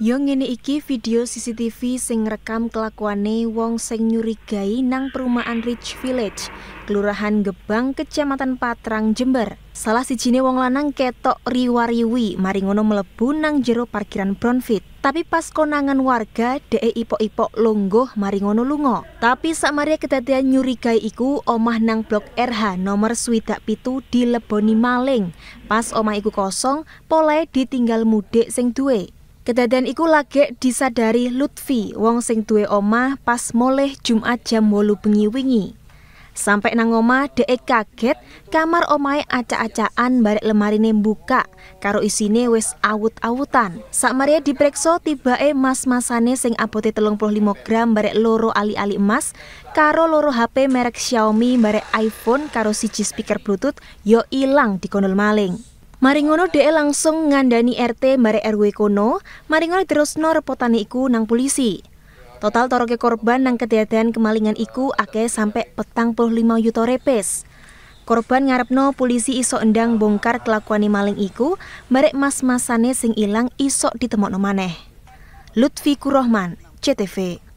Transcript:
Yong ini iki video CCTV sing rekam kelakuane wong sing nyurigai nang perumahan Rich Village, Kelurahan Gebang, Kecamatan Patrang, Jember. Salah si jine wong lanang ketok riwariwi maringono melebu nang jero parkiran Brownfit. Tapi pas konangan warga dee ipok-ipok longgoh maringono lungo. Tapi Tapi maria kedatian nyurigai iku omah nang blok RH nomor swidak pitu Leboni maling. Pas omah iku kosong, pole ditinggal mudik sing duwe. Kedadian iku lagek disadari Lutfi wong sing duwe omah pas moleh Jumat jam wolu bengi wingi. Sampai nang omah dek kaget kamar omahe acak acaan barek lemari buka karo isine wis awut-awutan. Maria diperiksa e mas-masane sing abote 35 gram barek loro ali-ali emas karo loro HP merek Xiaomi barek iPhone karo siji speaker Bluetooth yo ilang di kondol maling. Maringono DE langsung ngandani RT Mare RW Kono, maringono nor repotani iku nang polisi. Total toroke korban nang kejadian kemalingan iku ake sampe petang puluh lima yuto repes. Korban ngarepno polisi iso endang bongkar kelakuan maling iku, merek mas-masane sing ilang iso ditemokno maneh. Lutfi Kurohman, CTV.